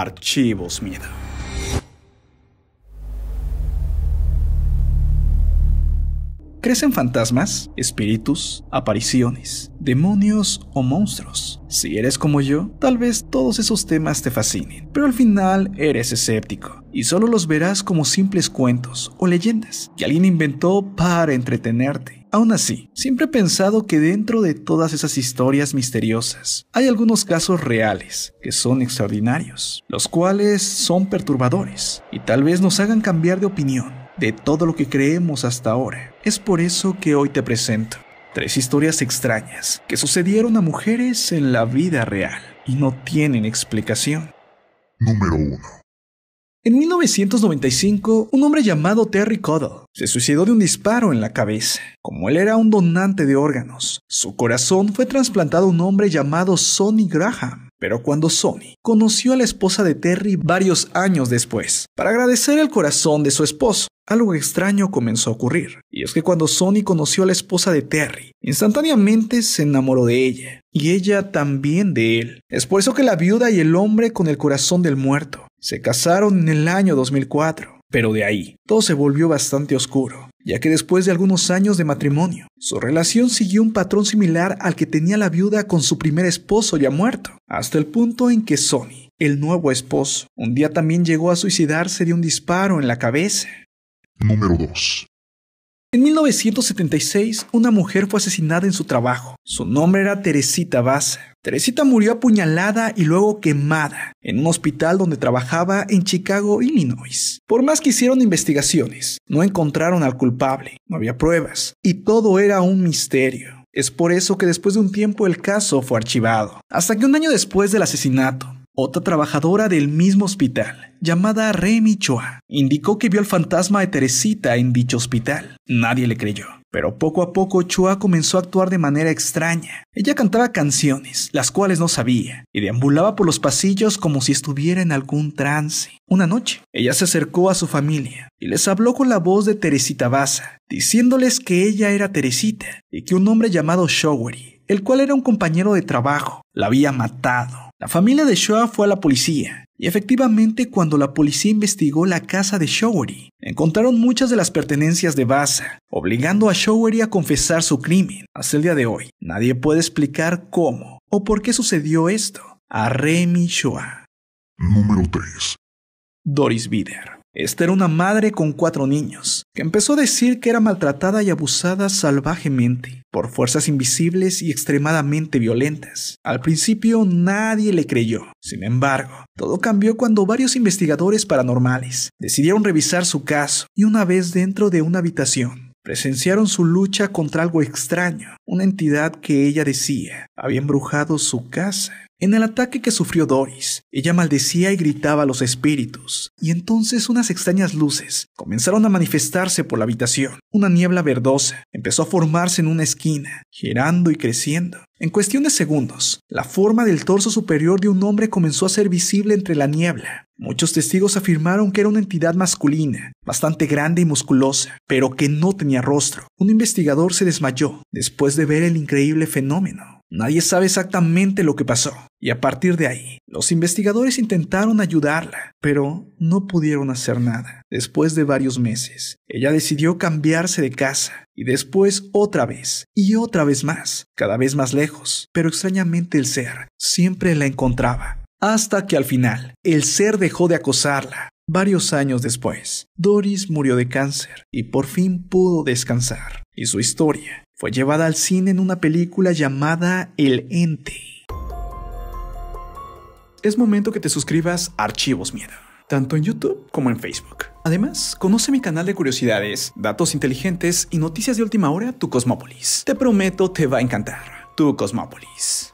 Archivos Miedo. Crecen fantasmas, espíritus, apariciones, demonios o monstruos. Si eres como yo, tal vez todos esos temas te fascinen, pero al final eres escéptico y solo los verás como simples cuentos o leyendas que alguien inventó para entretenerte Aún así, siempre he pensado que dentro de todas esas historias misteriosas hay algunos casos reales que son extraordinarios, los cuales son perturbadores y tal vez nos hagan cambiar de opinión de todo lo que creemos hasta ahora. Es por eso que hoy te presento tres historias extrañas que sucedieron a mujeres en la vida real y no tienen explicación. Número 1. En 1995, un hombre llamado Terry Cuddle se suicidó de un disparo en la cabeza. Como él era un donante de órganos, su corazón fue trasplantado a un hombre llamado Sonny Graham. Pero cuando Sonny conoció a la esposa de Terry varios años después, para agradecer el corazón de su esposo, algo extraño comenzó a ocurrir, y es que cuando Sonny conoció a la esposa de Terry, instantáneamente se enamoró de ella, y ella también de él. Es por eso que la viuda y el hombre con el corazón del muerto se casaron en el año 2004, pero de ahí todo se volvió bastante oscuro, ya que después de algunos años de matrimonio, su relación siguió un patrón similar al que tenía la viuda con su primer esposo ya muerto, hasta el punto en que Sony, el nuevo esposo, un día también llegó a suicidarse de un disparo en la cabeza. Número 2. En 1976, una mujer fue asesinada en su trabajo. Su nombre era Teresita Baza. Teresita murió apuñalada y luego quemada en un hospital donde trabajaba en Chicago, Illinois. Por más que hicieron investigaciones, no encontraron al culpable, no había pruebas, y todo era un misterio. Es por eso que después de un tiempo el caso fue archivado, hasta que un año después del asesinato, otra trabajadora del mismo hospital, llamada Remy Choa, indicó que vio al fantasma de Teresita en dicho hospital. Nadie le creyó. Pero poco a poco Chua comenzó a actuar de manera extraña. Ella cantaba canciones, las cuales no sabía, y deambulaba por los pasillos como si estuviera en algún trance. Una noche, ella se acercó a su familia y les habló con la voz de Teresita Baza, diciéndoles que ella era Teresita y que un hombre llamado Showery, el cual era un compañero de trabajo, la había matado. La familia de Shoa fue a la policía, y efectivamente cuando la policía investigó la casa de Showery, encontraron muchas de las pertenencias de Baza, obligando a Showery a confesar su crimen. Hasta el día de hoy, nadie puede explicar cómo o por qué sucedió esto a Remy Shoah Número 3. Doris Bider. Esta era una madre con cuatro niños, que empezó a decir que era maltratada y abusada salvajemente por fuerzas invisibles y extremadamente violentas. Al principio nadie le creyó. Sin embargo, todo cambió cuando varios investigadores paranormales decidieron revisar su caso y una vez dentro de una habitación, presenciaron su lucha contra algo extraño, una entidad que ella decía había embrujado su casa en el ataque que sufrió Doris, ella maldecía y gritaba a los espíritus, y entonces unas extrañas luces comenzaron a manifestarse por la habitación. Una niebla verdosa empezó a formarse en una esquina, girando y creciendo. En cuestión de segundos, la forma del torso superior de un hombre comenzó a ser visible entre la niebla. Muchos testigos afirmaron que era una entidad masculina, bastante grande y musculosa, pero que no tenía rostro. Un investigador se desmayó después de ver el increíble fenómeno. Nadie sabe exactamente lo que pasó, y a partir de ahí, los investigadores intentaron ayudarla, pero no pudieron hacer nada. Después de varios meses, ella decidió cambiarse de casa, y después otra vez, y otra vez más, cada vez más lejos, pero extrañamente el ser siempre la encontraba. Hasta que al final, el ser dejó de acosarla, Varios años después, Doris murió de cáncer y por fin pudo descansar y su historia fue llevada al cine en una película llamada El Ente. Es momento que te suscribas a Archivos Miedo, tanto en YouTube como en Facebook. Además, conoce mi canal de curiosidades, datos inteligentes y noticias de última hora, Tu Cosmópolis. Te prometo te va a encantar, Tu Cosmópolis.